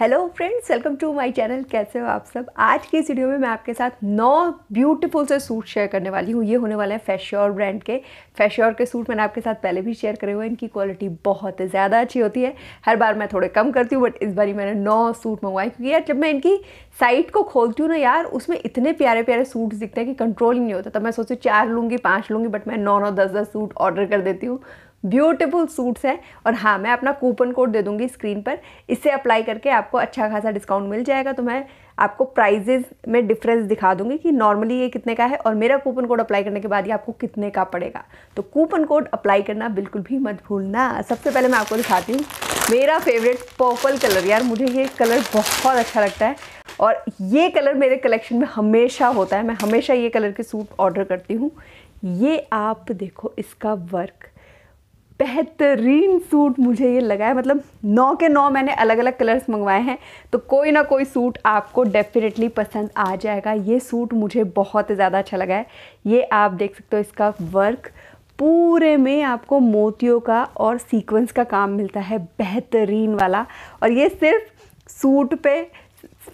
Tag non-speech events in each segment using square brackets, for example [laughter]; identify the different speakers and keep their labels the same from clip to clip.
Speaker 1: hello friends welcome to my channel कैसे हो आप सब आज की इस वीडियो में मैं आपके साथ नौ ब्यूटीफुल से सूट शेयर करने वाली हूँ ये होने वाले हैं फैश्योर ब्रांड के फैश्योर के सूट मैंने आपके साथ पहले भी शेयर करे हुए हैं इनकी क्वालिटी बहुत ज़्यादा अच्छी होती है हर बार मैं थोड़े कम करती हूँ बट इस बार मैंने नौ सूट मंगवाए क्योंकि यार जब मैं इनकी साइट को खोलती हूँ ना यार उसमें इतने प्यारे प्यारे सूट्स दिखते हैं कि कंट्रोल ही नहीं होता तब मैं सोचती चार लूँगी पाँच लूँगी बट मैं नौ नौ दस दस सूट ऑर्डर कर देती हूँ ब्यूटीफुल सूट्स हैं और हाँ मैं अपना कूपन कोड दे दूँगी स्क्रीन पर इससे अप्लाई करके आपको अच्छा खासा डिस्काउंट मिल जाएगा तो मैं आपको प्राइजेज में डिफरेंस दिखा दूंगी कि नॉर्मली ये कितने का है और मेरा कूपन कोड अप्लाई करने के बाद ये आपको कितने का पड़ेगा तो कूपन कोड अप्लाई करना बिल्कुल भी मत भूलना सबसे पहले मैं आपको दिखाती हूँ मेरा फेवरेट पर्पल कलर यार मुझे ये कलर बहुत अच्छा लगता है और ये कलर मेरे कलेक्शन में हमेशा होता है मैं हमेशा ये कलर के सूट ऑर्डर करती हूँ ये आप देखो इसका वर्क बेहतरीन सूट मुझे ये लगा है मतलब नौ के नौ मैंने अलग अलग कलर्स मंगवाए हैं तो कोई ना कोई सूट आपको डेफिनेटली पसंद आ जाएगा ये सूट मुझे बहुत ज़्यादा अच्छा लगा है ये आप देख सकते हो इसका वर्क पूरे में आपको मोतियों का और सीक्वेंस का काम मिलता है बेहतरीन वाला और ये सिर्फ सूट पे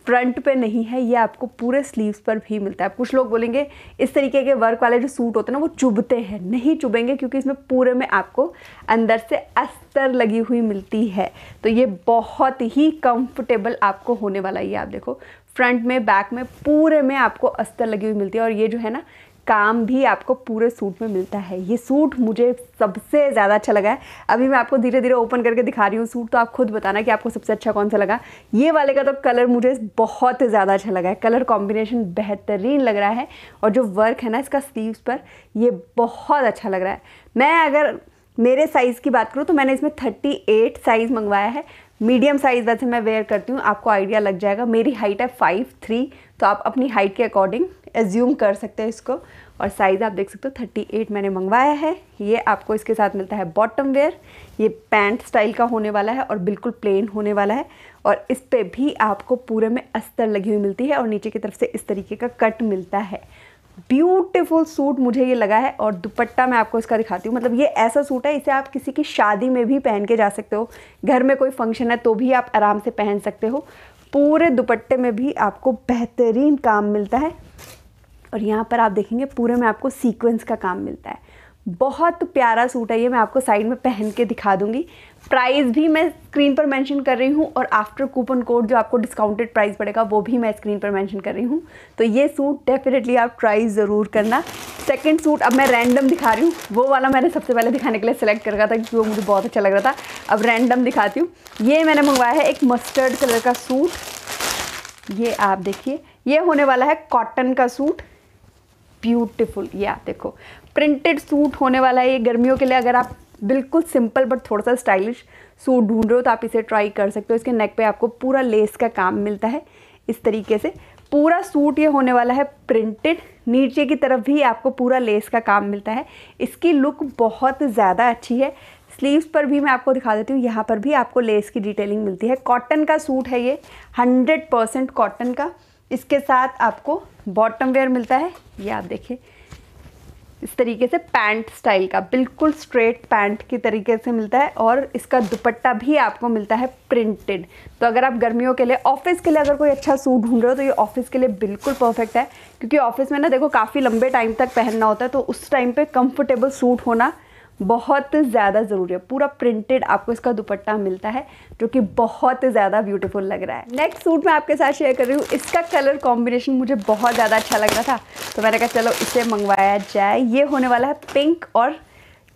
Speaker 1: फ्रंट पे नहीं है ये आपको पूरे स्लीव्स पर भी मिलता है कुछ लोग बोलेंगे इस तरीके के वर्क वाले जो सूट होते हैं ना वो चुभते हैं नहीं चुभेंगे क्योंकि इसमें पूरे में आपको अंदर से अस्तर लगी हुई मिलती है तो ये बहुत ही कंफर्टेबल आपको होने वाला है ये आप देखो फ्रंट में बैक में पूरे में आपको अस्तर लगी हुई मिलती है और ये जो है ना काम भी आपको पूरे सूट में मिलता है ये सूट मुझे सबसे ज़्यादा अच्छा लगा है अभी मैं आपको धीरे धीरे ओपन करके दिखा रही हूँ सूट तो आप खुद बताना कि आपको सबसे अच्छा कौन सा लगा ये वाले का तो कलर मुझे बहुत ज़्यादा अच्छा लगा है कलर कॉम्बिनेशन बेहतरीन लग रहा है और जो वर्क है ना इसका स्लीवस पर ये बहुत अच्छा लग रहा है मैं अगर मेरे साइज़ की बात करूँ तो मैंने इसमें थर्टी साइज़ मंगवाया है मीडियम साइज़ वैसे मैं वेयर करती हूँ आपको आइडिया लग जाएगा मेरी हाइट है फाइव थ्री तो आप अपनी हाइट के अकॉर्डिंग एज्यूम कर सकते हैं इसको और साइज़ आप देख सकते हो थर्टी एट मैंने मंगवाया है ये आपको इसके साथ मिलता है बॉटम वेयर ये पैंट स्टाइल का होने वाला है और बिल्कुल प्लेन होने वाला है और इस पर भी आपको पूरे में अस्तर लगी हुई मिलती है और नीचे की तरफ से इस तरीके का कट मिलता है ब्यूटीफुल सूट मुझे ये लगा है और दुपट्टा मैं आपको इसका दिखाती हूँ मतलब ये ऐसा सूट है इसे आप किसी की शादी में भी पहन के जा सकते हो घर में कोई फंक्शन है तो भी आप आराम से पहन सकते हो पूरे दुपट्टे में भी आपको बेहतरीन काम मिलता है और यहाँ पर आप देखेंगे पूरे में आपको सीक्वेंस का काम मिलता है बहुत प्यारा सूट है ये मैं आपको साइड में पहन के दिखा दूँगी प्राइस भी मैं स्क्रीन पर मेंशन कर रही हूँ और आफ्टर कूपन कोड जो आपको डिस्काउंटेड प्राइस पड़ेगा वो भी मैं स्क्रीन पर मेंशन कर रही हूँ तो ये सूट डेफिनेटली आप ट्राई ज़रूर करना सेकंड सूट अब मैं रैंडम दिखा रही हूँ वो वाला मैंने सबसे पहले दिखाने के लिए सेलेक्ट कर रहा था क्योंकि वो मुझे बहुत अच्छा लग रहा था अब रैंडम दिखाती हूँ ये मैंने मंगवाया है एक मस्टर्ड कलर का सूट ये आप देखिए ये होने वाला है कॉटन का सूट ब्यूटिफुल ये आप देखो प्रिंटेड सूट होने वाला है ये गर्मियों के लिए अगर आप बिल्कुल सिंपल बट थोड़ा सा स्टाइलिश सूट ढूंढ रहे हो तो आप इसे ट्राई कर सकते हो इसके नेक पे आपको पूरा लेस का काम मिलता है इस तरीके से पूरा सूट ये होने वाला है प्रिंटेड नीचे की तरफ भी आपको पूरा लेस का काम मिलता है इसकी लुक बहुत ज़्यादा अच्छी है स्लीव्स पर भी मैं आपको दिखा देती हूँ यहाँ पर भी आपको लेस की डिटेलिंग मिलती है कॉटन का सूट है ये हंड्रेड परसेंट कॉटन का इसके साथ आपको बॉटम वेयर मिलता है ये आप देखिए इस तरीके से पैंट स्टाइल का बिल्कुल स्ट्रेट पैंट की तरीके से मिलता है और इसका दुपट्टा भी आपको मिलता है प्रिंटेड तो अगर आप गर्मियों के लिए ऑफिस के लिए अगर कोई अच्छा सूट ढूंढ रहे हो तो ये ऑफिस के लिए बिल्कुल परफेक्ट है क्योंकि ऑफिस में ना देखो काफ़ी लंबे टाइम तक पहनना होता है तो उस टाइम पर कंफर्टेबल सूट होना बहुत ज़्यादा ज़रूरी है पूरा प्रिंटेड आपको इसका दुपट्टा मिलता है जो कि बहुत ज़्यादा ब्यूटीफुल लग रहा है नेक्स्ट सूट मैं आपके साथ शेयर कर रही हूँ इसका कलर कॉम्बिनेशन मुझे बहुत ज़्यादा अच्छा लग रहा था तो मैंने कहा चलो इसे मंगवाया जाए ये होने वाला है पिंक और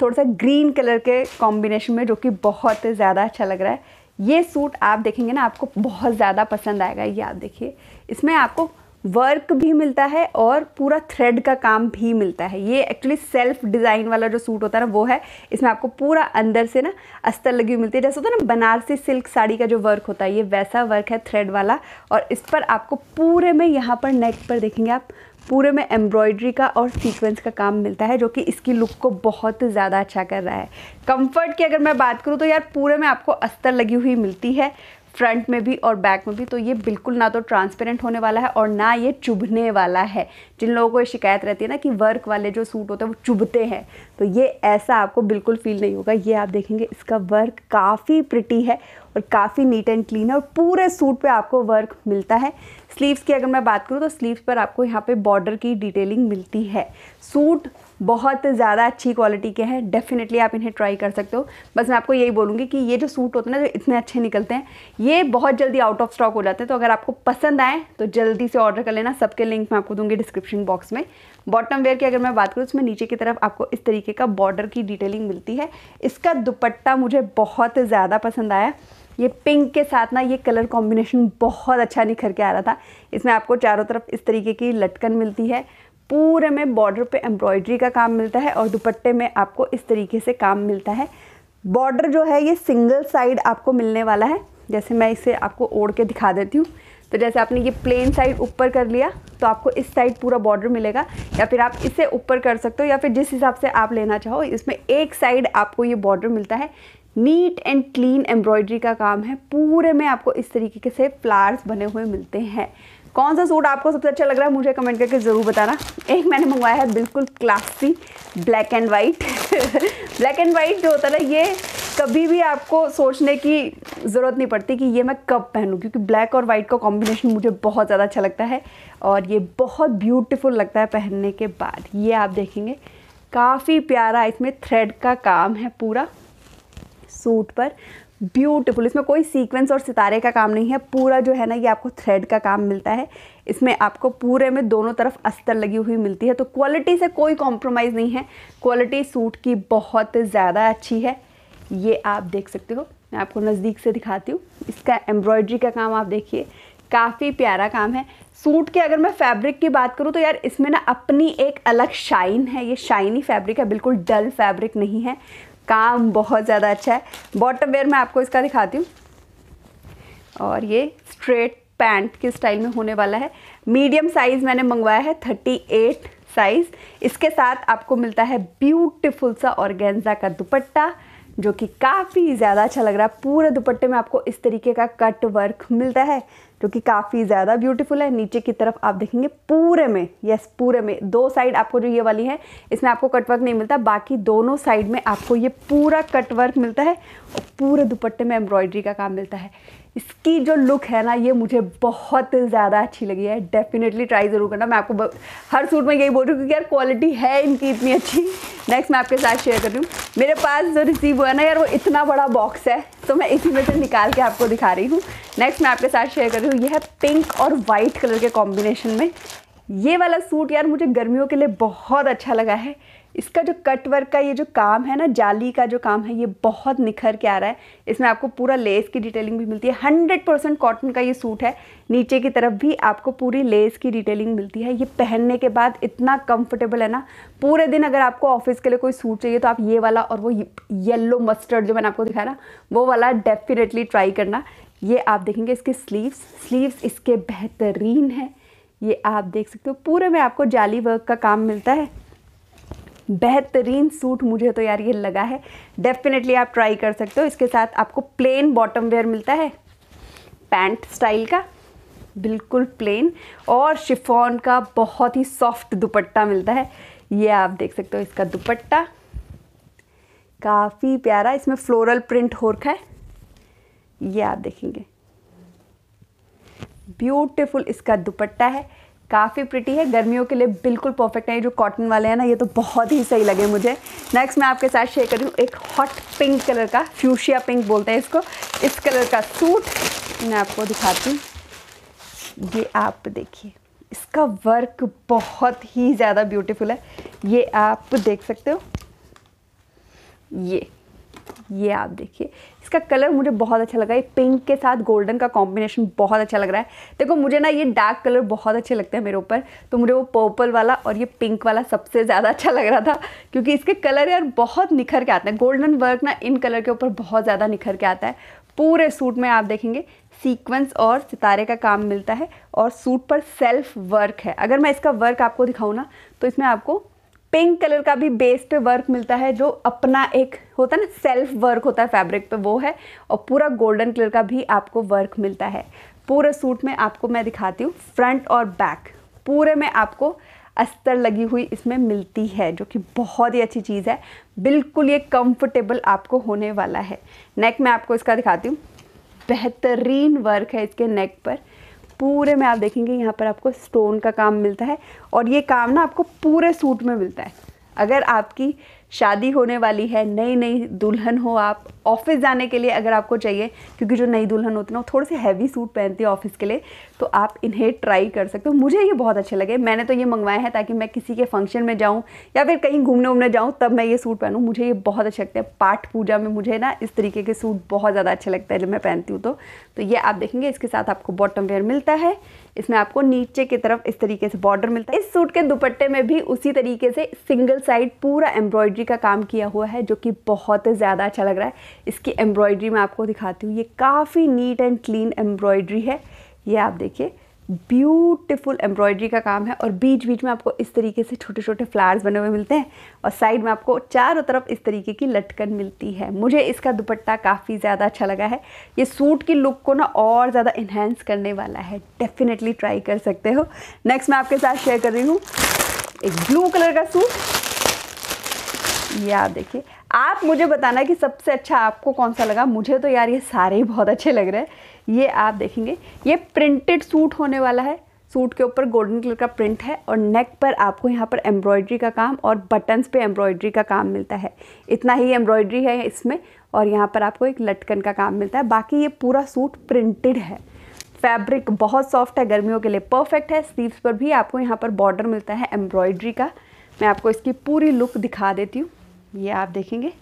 Speaker 1: थोड़ा सा ग्रीन कलर के कॉम्बिनेशन में जो कि बहुत ज़्यादा अच्छा लग रहा है ये सूट आप देखेंगे ना आपको बहुत ज़्यादा पसंद आएगा ये आप देखिए इसमें आपको वर्क भी मिलता है और पूरा थ्रेड का काम भी मिलता है ये एक्चुअली सेल्फ डिज़ाइन वाला जो सूट होता है ना वो है इसमें आपको पूरा अंदर से ना अस्तर लगी हुई मिलती है जैसे होता है ना बनारसी सिल्क साड़ी का जो वर्क होता है ये वैसा वर्क है थ्रेड वाला और इस पर आपको पूरे में यहाँ पर नेक पर देखेंगे आप पूरे में एम्ब्रॉयड्री का और सीक्वेंस का काम मिलता है जो कि इसकी लुक को बहुत ज़्यादा अच्छा कर रहा है कंफर्ट की अगर मैं बात करूँ तो यार पूरे में आपको अस्तर लगी हुई मिलती है फ्रंट में भी और बैक में भी तो ये बिल्कुल ना तो ट्रांसपेरेंट होने वाला है और ना ये चुभने वाला है जिन लोगों को ये शिकायत रहती है ना कि वर्क वाले जो सूट होते हैं वो चुभते हैं तो ये ऐसा आपको बिल्कुल फील नहीं होगा ये आप देखेंगे इसका वर्क काफ़ी प्रिटी है और काफ़ी नीट एंड क्लीन है और पूरे सूट पर आपको वर्क मिलता है स्लीव्स की अगर मैं बात करूँ तो स्लीव्स पर आपको यहाँ पर बॉर्डर की डिटेलिंग मिलती है सूट बहुत ज़्यादा अच्छी क्वालिटी के हैं डेफ़िनेटली आप इन्हें ट्राई कर सकते हो बस मैं आपको यही बोलूँगी कि ये जो सूट होते हैं ना जो इतने अच्छे निकलते हैं ये बहुत जल्दी आउट ऑफ स्टॉक हो जाते हैं तो अगर आपको पसंद आए तो जल्दी से ऑर्डर कर लेना सबके लिंक मैं आपको दूँगी डिस्क्रिप्शन बॉक्स में बॉटम वेयर की अगर मैं बात करूँ उसमें नीचे की तरफ आपको इस तरीके का बॉर्डर की डिटेलिंग मिलती है इसका दुपट्टा मुझे बहुत ज़्यादा पसंद आया ये पिंक के साथ ना ये कलर कॉम्बिनेशन बहुत अच्छा निखर के आ रहा था इसमें आपको चारों तरफ इस तरीके की लटकन मिलती है पूरे में बॉर्डर पे एम्ब्रॉयडरी का काम मिलता है और दुपट्टे में आपको इस तरीके से काम मिलता है बॉर्डर जो है ये सिंगल साइड आपको मिलने वाला है जैसे मैं इसे आपको ओढ़ के दिखा देती हूँ तो जैसे आपने ये प्लेन साइड ऊपर कर लिया तो आपको इस साइड पूरा बॉर्डर मिलेगा या फिर आप इसे ऊपर कर सकते हो या फिर जिस हिसाब से आप लेना चाहो इसमें एक साइड आपको ये बॉर्डर मिलता है नीट एंड क्लीन एम्ब्रॉयडरी का काम है पूरे में आपको इस तरीके से फ्लावर्स बने हुए मिलते हैं कौन सा सूट आपको सबसे अच्छा लग रहा है मुझे कमेंट करके ज़रूर बताना एक मैंने मंगवाया है बिल्कुल classy black and white black and white जो होता है ना ये कभी भी आपको सोचने की ज़रूरत नहीं पड़ती कि ये मैं कब पहनूं क्योंकि ब्लैक और वाइट का कॉम्बिनेशन मुझे बहुत ज़्यादा अच्छा लगता है और ये बहुत ब्यूटीफुल लगता है पहनने के बाद ये आप देखेंगे काफ़ी प्यारा इसमें थ्रेड का काम है पूरा सूट पर ब्यूटीफुल इसमें कोई सीक्वेंस और सितारे का काम नहीं है पूरा जो है ना ये आपको थ्रेड का काम मिलता है इसमें आपको पूरे में दोनों तरफ अस्तर लगी हुई मिलती है तो क्वालिटी से कोई कॉम्प्रोमाइज़ नहीं है क्वालिटी सूट की बहुत ज़्यादा अच्छी है ये आप देख सकते हो मैं आपको नज़दीक से दिखाती हूँ इसका एम्ब्रॉयड्री का काम आप देखिए काफ़ी प्यारा काम है सूट के अगर मैं फैब्रिक की बात करूँ तो यार इसमें ना अपनी एक अलग शाइन है ये शाइनी फैब्रिक है बिल्कुल डल फैब्रिक नहीं है काम बहुत ज़्यादा अच्छा है बॉटम वेयर मैं आपको इसका दिखाती हूँ और ये स्ट्रेट पैंट के स्टाइल में होने वाला है मीडियम साइज़ मैंने मंगवाया है थर्टी एट साइज़ इसके साथ आपको मिलता है ब्यूटिफुल सा ऑर्गेन्जा का दुपट्टा जो कि काफ़ी ज़्यादा अच्छा लग रहा है पूरे दुपट्टे में आपको इस तरीके का कट वर्क मिलता है जो कि काफ़ी ज़्यादा ब्यूटीफुल है नीचे की तरफ आप देखेंगे पूरे में यस पूरे में दो साइड आपको जो ये वाली है इसमें आपको कटवर्क नहीं मिलता बाकी दोनों साइड में आपको ये पूरा कटवर्क मिलता है और पूरे दुपट्टे में एम्ब्रॉयडरी का काम मिलता है इसकी जो लुक है ना ये मुझे बहुत ज़्यादा अच्छी लगी है डेफिनेटली ट्राई ज़रूर करना मैं आपको हर सूट में यही बोल रही हूँ क्योंकि यार क्वालिटी है इनकी इतनी अच्छी नेक्स्ट मैं आपके साथ शेयर कर रही हूँ मेरे पास जो रिसीव हुआ ना यार वो इतना बड़ा बॉक्स है तो मैं इसी में से निकाल के आपको दिखा रही हूँ नेक्स्ट मैं आपके साथ शेयर कर रही हूँ यह है पिंक और वाइट कलर के कॉम्बिनेशन में ये वाला सूट यार मुझे गर्मियों के लिए बहुत अच्छा लगा है इसका जो कट वर्क का ये जो काम है ना जाली का जो काम है ये बहुत निखर के आ रहा है इसमें आपको पूरा लेस की डिटेलिंग भी मिलती है हंड्रेड परसेंट कॉटन का ये सूट है नीचे की तरफ भी आपको पूरी लेस की डिटेलिंग मिलती है ये पहनने के बाद इतना कंफर्टेबल है ना पूरे दिन अगर आपको ऑफिस के लिए कोई सूट चाहिए तो आप ये वाला और वो येल्लो मस्टर्ड जो मैंने आपको दिखाया ना वो वाला डेफिनेटली ट्राई करना ये आप देखेंगे इसके स्लीव्स स्लीव्स इसके बेहतरीन है ये आप देख सकते हो पूरे में आपको जाली वर्क का काम मिलता है बेहतरीन सूट मुझे तो यार ये लगा है डेफिनेटली आप ट्राई कर सकते हो इसके साथ आपको प्लेन बॉटम वेयर मिलता है पैंट स्टाइल का बिल्कुल प्लेन और शिफॉन का बहुत ही सॉफ्ट दुपट्टा मिलता है ये आप देख सकते हो इसका दुपट्टा काफ़ी प्यारा इसमें फ्लोरल प्रिंट हो रखा है ये आप देखेंगे ब्यूटीफुल इसका दुपट्टा है काफ़ी प्रिटी है गर्मियों के लिए बिल्कुल परफेक्ट है जो कॉटन वाले हैं ना ये तो बहुत ही सही लगे मुझे नेक्स्ट मैं आपके साथ शेयर कर रही हूँ एक हॉट पिंक कलर का फ्यूशिया पिंक बोलते हैं इसको इस कलर का सूट मैं आपको दिखाती हूँ ये आप देखिए इसका वर्क बहुत ही ज़्यादा ब्यूटीफुल है ये आप देख सकते हो ये ये आप देखिए इसका कलर मुझे बहुत अच्छा लगा ये पिंक के साथ गोल्डन का कॉम्बिनेशन बहुत अच्छा लग रहा है देखो मुझे ना ये डार्क कलर बहुत अच्छे लगते हैं मेरे ऊपर तो मुझे वो पर्पल वाला और ये पिंक वाला सबसे ज़्यादा अच्छा लग रहा था क्योंकि इसके कलर यार बहुत निखर के आते हैं गोल्डन वर्क ना इन कलर के ऊपर बहुत ज़्यादा निखर के आता है पूरे सूट में आप देखेंगे सीक्वेंस और सितारे का काम मिलता है और सूट पर सेल्फ वर्क है अगर मैं इसका वर्क आपको दिखाऊँ ना तो इसमें आपको पिंक कलर का भी बेस पे वर्क मिलता है जो अपना एक होता है ना सेल्फ वर्क होता है फैब्रिक पे वो है और पूरा गोल्डन कलर का भी आपको वर्क मिलता है पूरे सूट में आपको मैं दिखाती हूँ फ्रंट और बैक पूरे में आपको अस्तर लगी हुई इसमें मिलती है जो कि बहुत ही अच्छी चीज़ है बिल्कुल ये कंफर्टेबल आपको होने वाला है नेक में आपको इसका दिखाती हूँ बेहतरीन वर्क है इसके नेक पर पूरे में आप देखेंगे यहाँ पर आपको स्टोन का काम मिलता है और ये काम ना आपको पूरे सूट में मिलता है अगर आपकी शादी होने वाली है नई नई दुल्हन हो आप ऑफिस जाने के लिए अगर आपको चाहिए क्योंकि जो नई दुल्हन होती है ना वो थोड़े से हैवी सूट पहनती है ऑफिस के लिए तो आप इन्हें ट्राई कर सकते हो मुझे ये बहुत अच्छे लगे मैंने तो ये मंगवाए हैं ताकि मैं किसी के फंक्शन में जाऊँ या फिर कहीं घूमने वूमने जाऊँ तब मैं ये सूट पहनूँ मुझे ये बहुत अच्छे लगते हैं पाठ पूजा में मुझे ना इस तरीके के सूट बहुत ज़्यादा अच्छे लगते हैं जब मैं पहनती हूँ तो, तो ये आप देखेंगे इसके साथ आपको बॉटम वेयर मिलता है इसमें आपको नीचे की तरफ इस तरीके से बॉर्डर मिलता है इस सूट के दुपट्टे में भी उसी तरीके से सिंगल साइड पूरा एम्ब्रॉयडरी एम्ब्रॉयड्री का काम किया हुआ है जो कि बहुत ज़्यादा अच्छा लग रहा है इसकी एम्ब्रॉयड्री मैं आपको दिखाती हूँ ये काफ़ी नीट एंड क्लीन एम्ब्रॉयड्री है ये आप देखिए ब्यूटिफुल एम्ब्रॉयड्री का काम है और बीच बीच में आपको इस तरीके से छोटे छोटे फ्लावर्स बने हुए मिलते हैं और साइड में आपको चारों तरफ इस तरीके की लटकन मिलती है मुझे इसका दुपट्टा काफ़ी ज़्यादा अच्छा लगा है ये सूट की लुक को ना और ज़्यादा इन्हेंस करने वाला है डेफिनेटली ट्राई कर सकते हो नेक्स्ट मैं आपके साथ शेयर कर रही हूँ एक ब्लू कलर का सूट ये आप देखिए आप मुझे बताना कि सबसे अच्छा आपको कौन सा लगा मुझे तो यार ये सारे ही बहुत अच्छे लग रहे हैं ये आप देखेंगे ये प्रिंटेड सूट होने वाला है सूट के ऊपर गोल्डन कलर का प्रिंट है और नेक पर आपको यहाँ पर एम्ब्रॉयड्री का काम और बटन्स पे एम्ब्रॉयड्री का काम मिलता है इतना ही एम्ब्रॉयड्री है इसमें और यहाँ पर आपको एक लटकन का काम मिलता है बाकी ये पूरा सूट प्रिंटेड है फैब्रिक बहुत सॉफ्ट है गर्मियों के लिए परफेक्ट है स्लीव्स पर भी आपको यहाँ पर बॉर्डर मिलता है एम्ब्रॉयड्री का मैं आपको इसकी पूरी लुक दिखा देती हूँ ये आप देखेंगे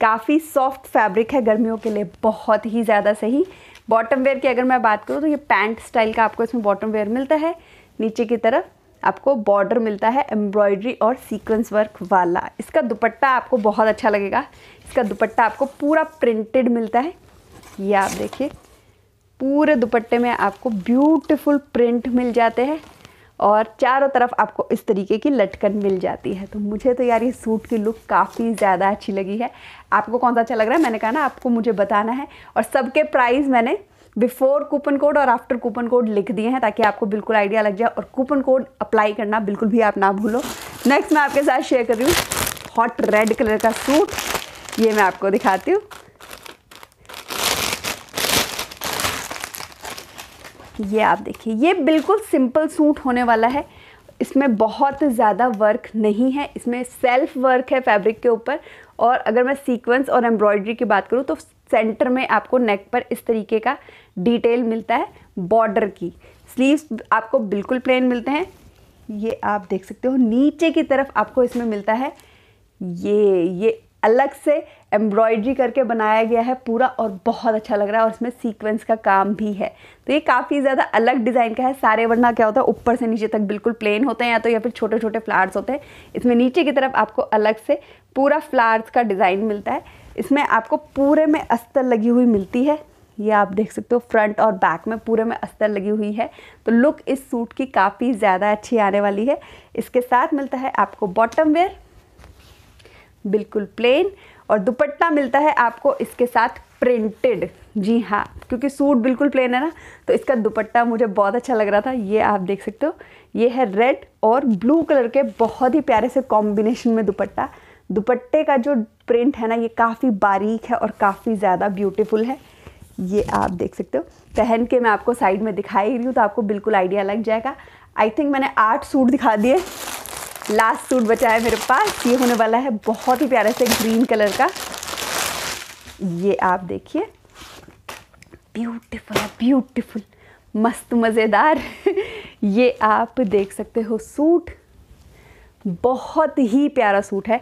Speaker 1: काफ़ी सॉफ्ट फैब्रिक है गर्मियों के लिए बहुत ही ज़्यादा सही बॉटम वेयर की अगर मैं बात करूँ तो ये पैंट स्टाइल का आपको इसमें बॉटम वेयर मिलता है नीचे की तरफ आपको बॉर्डर मिलता है एम्ब्रॉयडरी और सीक्वेंस वर्क वाला इसका दुपट्टा आपको बहुत अच्छा लगेगा इसका दुपट्टा आपको पूरा प्रिंटेड मिलता है ये आप देखिए पूरे दुपट्टे में आपको ब्यूटीफुल प्रिंट मिल जाते हैं और चारों तरफ आपको इस तरीके की लटकन मिल जाती है तो मुझे तो यार ये सूट की लुक काफ़ी ज़्यादा अच्छी लगी है आपको कौन सा अच्छा लग रहा है मैंने कहा ना आपको मुझे बताना है और सबके प्राइस मैंने बिफोर कूपन कोड और आफ्टर कूपन कोड लिख दिए हैं ताकि आपको बिल्कुल आइडिया लग जाए और कूपन कोड अप्लाई करना बिल्कुल भी आप ना भूलो नेक्स्ट मैं आपके साथ शेयर कर रही हूँ हॉट रेड कलर का सूट ये मैं आपको दिखाती हूँ ये आप देखिए ये बिल्कुल सिंपल सूट होने वाला है इसमें बहुत ज़्यादा वर्क नहीं है इसमें सेल्फ वर्क है फैब्रिक के ऊपर और अगर मैं सीक्वेंस और एम्ब्रॉयडरी की बात करूँ तो सेंटर में आपको नेक पर इस तरीके का डिटेल मिलता है बॉर्डर की स्लीव्स आपको बिल्कुल प्लेन मिलते हैं ये आप देख सकते हो नीचे की तरफ आपको इसमें मिलता है ये ये अलग से एम्ब्रॉयड्री करके बनाया गया है पूरा और बहुत अच्छा लग रहा है और इसमें सीक्वेंस का काम भी है तो ये काफ़ी ज़्यादा अलग डिज़ाइन का है सारे वरना क्या होता है ऊपर से नीचे तक बिल्कुल प्लेन होते हैं या तो या फिर छोटे छोटे फ्लावर्स होते हैं इसमें नीचे की तरफ आपको अलग से पूरा फ्लावर्स का डिज़ाइन मिलता है इसमें आपको पूरे में अस्तर लगी हुई मिलती है ये आप देख सकते हो फ्रंट और बैक में पूरे में अस्तर लगी हुई है तो लुक इस सूट की काफ़ी ज़्यादा अच्छी आने वाली है इसके साथ मिलता है आपको बॉटम वेयर बिल्कुल प्लेन और दुपट्टा मिलता है आपको इसके साथ प्रिंटेड जी हाँ क्योंकि सूट बिल्कुल प्लेन है ना तो इसका दुपट्टा मुझे बहुत अच्छा लग रहा था ये आप देख सकते हो ये है रेड और ब्लू कलर के बहुत ही प्यारे से कॉम्बिनेशन में दुपट्टा दुपट्टे का जो प्रिंट है ना ये काफ़ी बारीक है और काफ़ी ज़्यादा ब्यूटीफुल है ये आप देख सकते हो पहन के मैं आपको साइड में दिखाई रही हूँ तो आपको बिल्कुल आइडिया लग जाएगा आई थिंक मैंने आठ सूट दिखा दिए लास्ट सूट बचा है मेरे पास ये होने वाला है बहुत ही प्यारा से ग्रीन कलर का ये आप देखिए ब्यूटीफुल ब्यूटीफुल मस्त मज़ेदार [laughs] ये आप देख सकते हो सूट बहुत ही प्यारा सूट है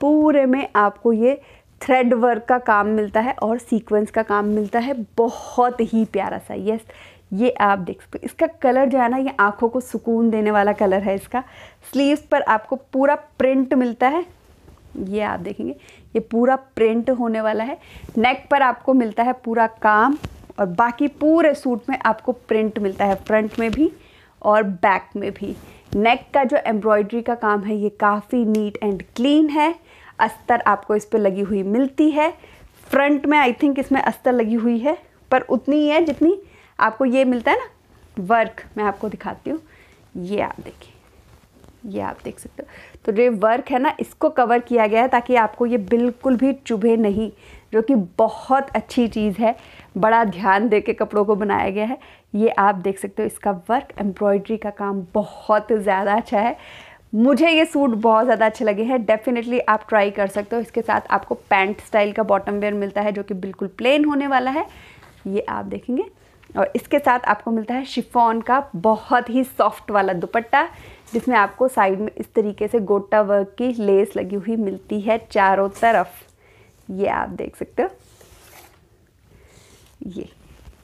Speaker 1: पूरे में आपको ये थ्रेड वर्क का काम मिलता है और सीक्वेंस का काम मिलता है बहुत ही प्यारा सा यस ये आप देख सकते हो इसका कलर जो है ना ये आँखों को सुकून देने वाला कलर है इसका स्लीव्स पर आपको पूरा प्रिंट मिलता है ये आप देखेंगे ये पूरा प्रिंट होने वाला है नेक पर आपको मिलता है पूरा काम और बाकी पूरे सूट में आपको प्रिंट मिलता है फ्रंट में भी और बैक में भी नेक का जो एम्ब्रॉयडरी का काम है ये काफ़ी नीट एंड क्लीन है अस्तर आपको इस पर लगी हुई मिलती है फ्रंट में आई थिंक इसमें अस्तर लगी हुई है पर उतनी ही है जितनी आपको ये मिलता है ना वर्क मैं आपको दिखाती हूँ ये आप देखिए ये आप देख सकते हो तो जो वर्क है ना इसको कवर किया गया है ताकि आपको ये बिल्कुल भी चुभे नहीं जो कि बहुत अच्छी चीज़ है बड़ा ध्यान दे के कपड़ों को बनाया गया है ये आप देख सकते हो इसका वर्क एम्ब्रॉयडरी का काम बहुत ज़्यादा अच्छा है मुझे ये सूट बहुत ज़्यादा अच्छे लगे हैं डेफिनेटली आप ट्राई कर सकते हो इसके साथ आपको पैंट स्टाइल का बॉटम वेयर मिलता है जो कि बिल्कुल प्लेन होने वाला है ये आप देखेंगे और इसके साथ आपको मिलता है शिफॉन का बहुत ही सॉफ्ट वाला दुपट्टा जिसमें आपको साइड में इस तरीके से गोटा वर्क की लेस लगी हुई मिलती है चारों तरफ ये आप देख सकते हो ये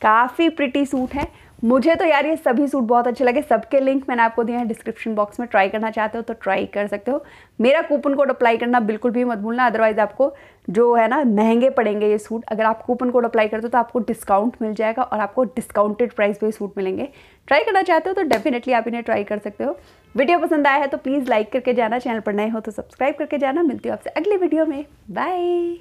Speaker 1: काफ़ी प्रिटी सूट है मुझे तो यार ये सभी सूट बहुत अच्छे लगे सबके लिंक मैंने आपको दिए हैं डिस्क्रिप्शन बॉक्स में ट्राई करना चाहते हो तो ट्राई कर सकते हो मेरा कूपन कोड अप्लाई करना बिल्कुल भी मत भूलना अदरवाइज़ आपको जो है ना महंगे पड़ेंगे ये सूट अगर आप कूपन कोड अप्लाई करते हो तो आपको डिस्काउंट मिल जाएगा और आपको डिस्काउंटेड प्राइस पर सूट मिलेंगे ट्राई करना चाहते हो तो डेफिनेटली आप इन्हें ट्राई कर सकते हो वीडियो पसंद आया है तो प्लीज़ लाइक करके जाना चैनल पर नए हो तो सब्सक्राइब करके जाना मिलती हो आपसे अगली वीडियो में बाय